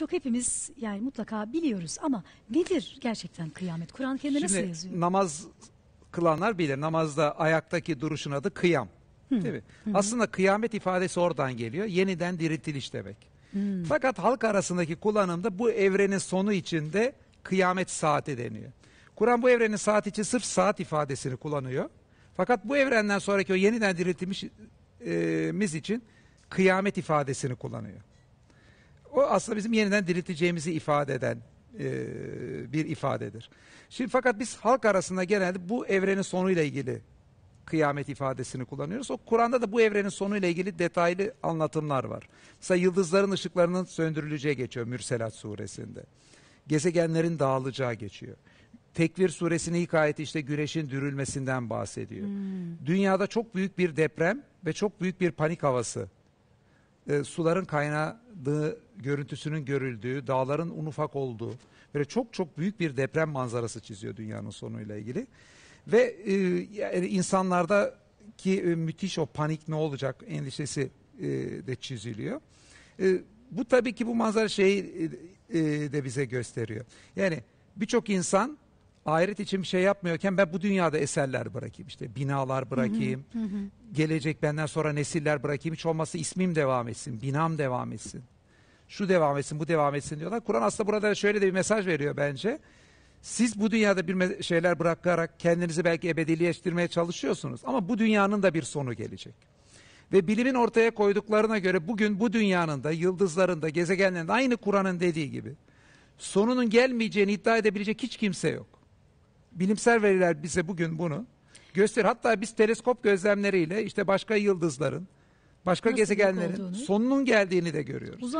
çok hepimiz yani mutlaka biliyoruz ama nedir gerçekten kıyamet? Kur'an kendine nasıl yazıyor? namaz kılanlar bilir. Namazda ayaktaki duruşun adı kıyam. Değil mi? Aslında kıyamet ifadesi oradan geliyor. Yeniden diriltiliş demek. Fakat halk arasındaki kullanımda bu evrenin sonu içinde kıyamet saati deniyor. Kur'an bu evrenin saati için sırf saat ifadesini kullanıyor. Fakat bu evrenden sonraki o yeniden diriltilmiş e, için kıyamet ifadesini kullanıyor aslında bizim yeniden dirilteceğimizi ifade eden e, bir ifadedir. Şimdi fakat biz halk arasında genelde bu evrenin sonuyla ilgili kıyamet ifadesini kullanıyoruz. O Kur'an'da da bu evrenin sonuyla ilgili detaylı anlatımlar var. Mesela yıldızların ışıklarının söndürüleceği geçiyor Mürselat suresinde. Gezegenlerin dağılacağı geçiyor. Tekvir suresini ilk işte güneşin dürülmesinden bahsediyor. Hmm. Dünyada çok büyük bir deprem ve çok büyük bir panik havası e, suların kaynadığı görüntüsünün görüldüğü, dağların un ufak olduğu, böyle çok çok büyük bir deprem manzarası çiziyor dünyanın sonuyla ilgili. Ve e, yani insanlarda ki e, müthiş o panik ne olacak endişesi e, de çiziliyor. E, bu tabii ki bu manzara şeyi e, e de bize gösteriyor. Yani birçok insan ahiret için bir şey yapmıyorken ben bu dünyada eserler bırakayım işte binalar bırakayım. Hı hı, Gelecek benden sonra nesiller bırakayım. Hiç olmazsa ismim devam etsin, binam devam etsin. Şu devam etsin, bu devam etsin diyorlar. Kur'an aslında burada şöyle de bir mesaj veriyor bence. Siz bu dünyada bir şeyler bırakarak kendinizi belki ebedileştirmeye çalışıyorsunuz ama bu dünyanın da bir sonu gelecek. Ve bilimin ortaya koyduklarına göre bugün bu dünyanın da yıldızların da gezegenlerin aynı Kur'an'ın dediği gibi sonunun gelmeyeceğini iddia edebilecek hiç kimse yok bilimsel veriler bize bugün bunu göster. Hatta biz teleskop gözlemleriyle işte başka yıldızların, başka Nasıl gezegenlerin sonunun geldiğini de görüyoruz. Uzay